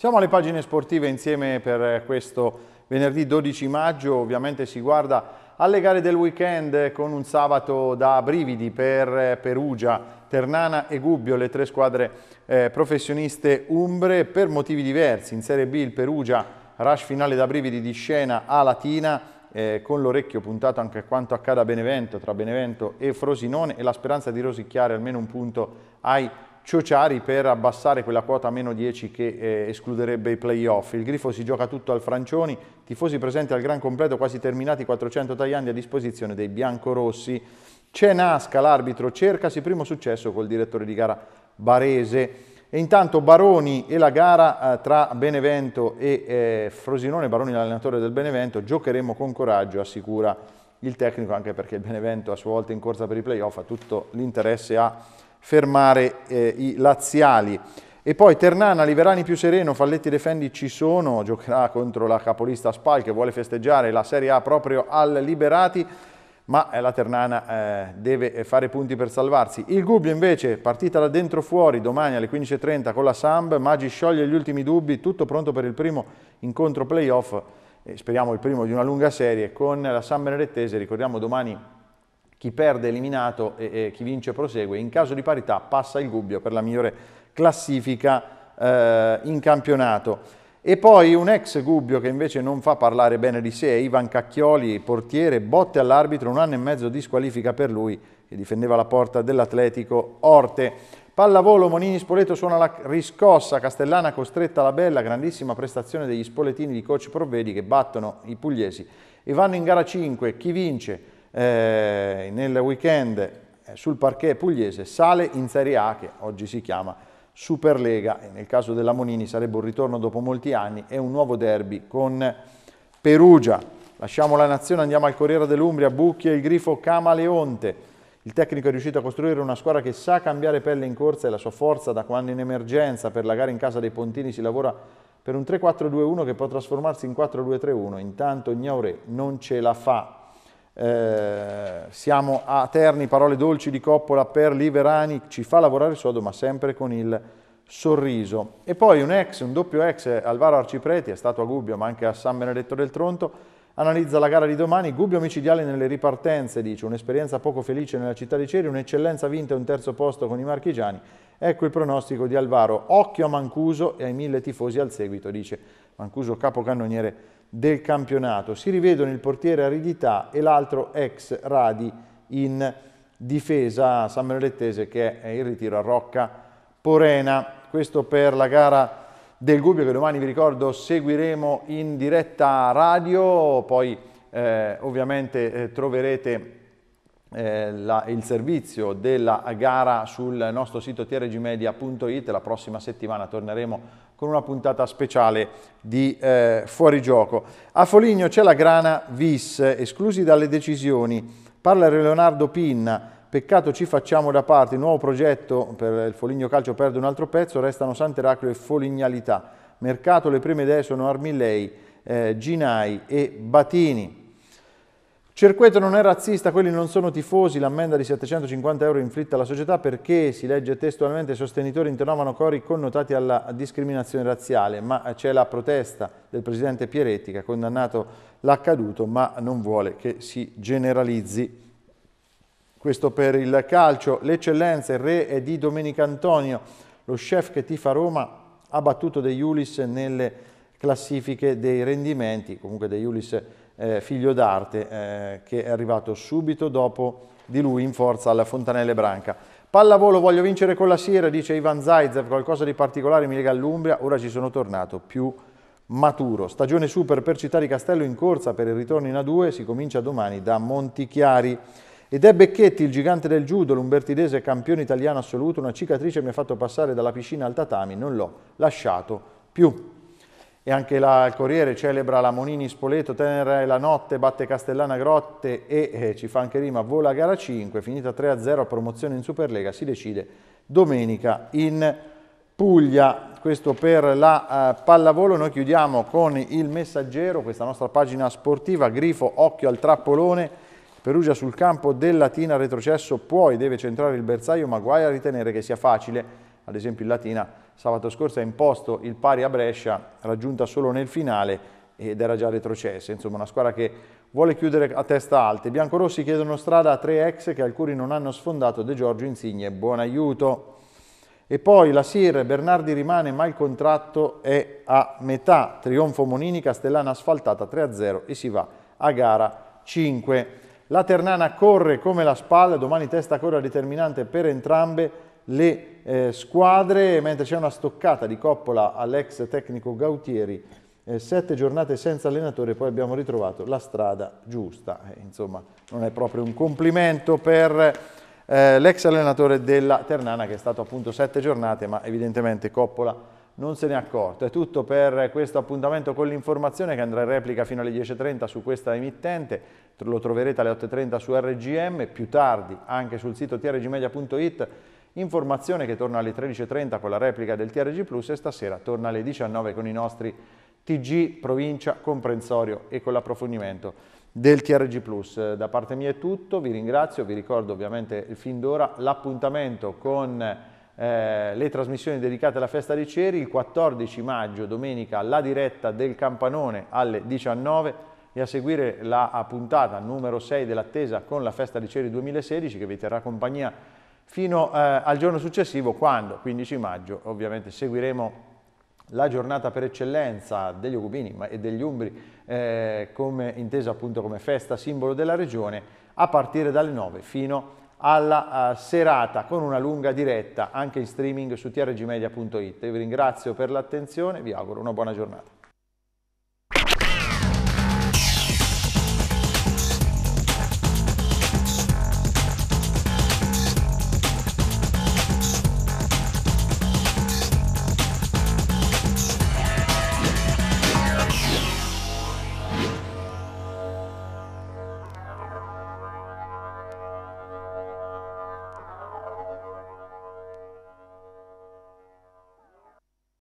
Siamo alle pagine sportive insieme per eh, questo venerdì 12 maggio, ovviamente si guarda alle gare del weekend eh, con un sabato da brividi per eh, Perugia, Ternana e Gubbio, le tre squadre professioniste umbre per motivi diversi. In Serie B il Perugia, rush finale da brividi di scena a Latina, eh, con l'orecchio puntato anche a quanto accada a Benevento, tra Benevento e Frosinone e la speranza di rosicchiare almeno un punto ai Ciociari per abbassare quella quota a meno 10 che eh, escluderebbe i playoff. Il Grifo si gioca tutto al Francioni, tifosi presenti al gran completo, quasi terminati 400 tagliandi a disposizione dei biancorossi. C'è Nasca, l'arbitro, cercasi primo successo col direttore di gara Barese. E intanto Baroni e la gara eh, tra Benevento e eh, Frosinone, Baroni l'allenatore del Benevento, giocheremo con coraggio, assicura il tecnico, anche perché il Benevento a sua volta in corsa per i playoff ha tutto l'interesse a fermare eh, i laziali. E poi Ternana, Liverani più sereno, Falletti Defendi ci sono, giocherà contro la capolista Spal che vuole festeggiare la Serie A proprio al Liberati, ma eh, la Ternana eh, deve fare punti per salvarsi. Il Gubbio invece, partita da dentro fuori, domani alle 15.30 con la Samb, Maggi scioglie gli ultimi dubbi, tutto pronto per il primo incontro playoff, eh, speriamo il primo di una lunga serie, con la San Benedettese, ricordiamo domani chi perde è eliminato e, e chi vince prosegue. In caso di parità passa il Gubbio per la migliore classifica eh, in campionato. E poi un ex Gubbio che invece non fa parlare bene di sé, Ivan Cacchioli, portiere, botte all'arbitro, un anno e mezzo di squalifica per lui, che difendeva la porta dell'Atletico Orte. Pallavolo, Monini Spoleto suona la riscossa, Castellana costretta alla bella, grandissima prestazione degli spoletini di coach Provvedi che battono i pugliesi e vanno in gara 5. Chi vince? eh, nel weekend eh, sul parquet pugliese sale in Serie A che oggi si chiama Superlega e nel caso della Monini sarebbe un ritorno dopo molti anni e un nuovo derby con Perugia. Lasciamo la nazione, andiamo al Corriere dell'Umbria, Bucchi e il grifo Camaleonte. Il tecnico è riuscito a costruire una squadra che sa cambiare pelle in corsa e la sua forza da quando in emergenza per la gara in casa dei Pontini si lavora per un 3-4-2-1 che può trasformarsi in 4-2-3-1. Intanto Gnaure non ce la fa eh, siamo a Terni, parole dolci di Coppola per Liverani, ci fa lavorare sodo ma sempre con il sorriso. E poi un ex, un doppio ex, eh, Alvaro Arcipreti, è stato a Gubbio ma anche a San Benedetto del Tronto, analizza la gara di domani, Gubbio omicidiale nelle ripartenze, dice, un'esperienza poco felice nella città di Ceri, un'eccellenza vinta e un terzo posto con i marchigiani, ecco il pronostico di Alvaro, occhio a Mancuso e ai mille tifosi al seguito, dice Mancuso capocannoniere del campionato. Si rivedono il portiere Aridità e l'altro ex Radi in difesa Sammaiolettese che è in ritiro a Rocca Porena. Questo per la gara del Gubbio che domani vi ricordo seguiremo in diretta radio, poi eh, ovviamente eh, troverete eh, la, il servizio della gara sul nostro sito trgmedia.it la prossima settimana torneremo con una puntata speciale di eh, fuorigioco. A Foligno c'è la grana vis, esclusi dalle decisioni, parla Leonardo Pinna, peccato ci facciamo da parte, il nuovo progetto per il Foligno Calcio perde un altro pezzo, restano Sant'Eraclio e Folignalità, mercato le prime idee sono Armillei, eh, Ginai e Batini. Cerqueto non è razzista, quelli non sono tifosi, l'ammenda di 750 euro inflitta alla società perché, si legge testualmente, i sostenitori intonavano cori connotati alla discriminazione razziale, ma c'è la protesta del presidente Pieretti che ha condannato l'accaduto ma non vuole che si generalizzi. Questo per il calcio, l'eccellenza, il re è di Domenico Antonio, lo chef che tifa Roma, ha battuto De Iulis nelle classifiche dei rendimenti, comunque De Iulis eh, figlio d'arte, eh, che è arrivato subito dopo di lui in forza alla Fontanelle Branca. Pallavolo voglio vincere con la Sierra, dice Ivan Zaitsev, qualcosa di particolare mi lega all'Umbria, ora ci sono tornato più maturo. Stagione super per Città di Castello in corsa per il ritorno in A2, si comincia domani da Montichiari. Ed è Becchetti, il gigante del judo, l'umbertidese campione italiano assoluto, una cicatrice mi ha fatto passare dalla piscina al tatami, non l'ho lasciato più e anche la, il Corriere celebra la Monini Spoleto, tenera la notte, batte Castellana Grotte e eh, ci fa anche rima, vola gara 5, finita 3-0, a promozione in Superlega, si decide domenica in Puglia. Questo per la eh, pallavolo, noi chiudiamo con il messaggero, questa nostra pagina sportiva, grifo, occhio al trappolone, Perugia sul campo del Latina retrocesso può e deve centrare il bersaglio, ma guai a ritenere che sia facile, ad esempio il Latina sabato scorso ha imposto il pari a Brescia, raggiunta solo nel finale ed era già retrocessa, insomma una squadra che vuole chiudere a testa alta. I biancorossi chiedono strada a tre ex che alcuni non hanno sfondato De Giorgio Insigne, buon aiuto. E poi la Sir, Bernardi rimane ma il contratto è a metà, trionfo Monini, Castellana asfaltata 3-0 e si va a gara 5. La Ternana corre come la spalla, domani testa a determinante per entrambe, le eh, squadre, mentre c'è una stoccata di Coppola all'ex tecnico Gautieri, eh, sette giornate senza allenatore, poi abbiamo ritrovato la strada giusta. Eh, insomma, non è proprio un complimento per eh, l'ex allenatore della Ternana che è stato appunto sette giornate, ma evidentemente Coppola non se ne è accorto. È tutto per questo appuntamento con l'informazione che andrà in replica fino alle 10.30 su questa emittente, lo troverete alle 8.30 su RGM, più tardi anche sul sito trgmedia.it Informazione che torna alle 13.30 con la replica del TRG Plus e stasera torna alle 19 con i nostri TG, provincia, comprensorio e con l'approfondimento del TRG Plus. Da parte mia è tutto, vi ringrazio, vi ricordo ovviamente fin d'ora l'appuntamento con eh, le trasmissioni dedicate alla festa dei ceri, il 14 maggio, domenica, la diretta del Campanone alle 19 e a seguire la puntata numero 6 dell'attesa con la festa dei ceri 2016 che vi terrà compagnia fino eh, al giorno successivo quando, 15 maggio, ovviamente seguiremo la giornata per eccellenza degli Ugubini e degli Umbri, eh, come, intesa appunto come festa simbolo della regione, a partire dalle 9 fino alla uh, serata con una lunga diretta anche in streaming su trgmedia.it. Io vi ringrazio per l'attenzione e vi auguro una buona giornata.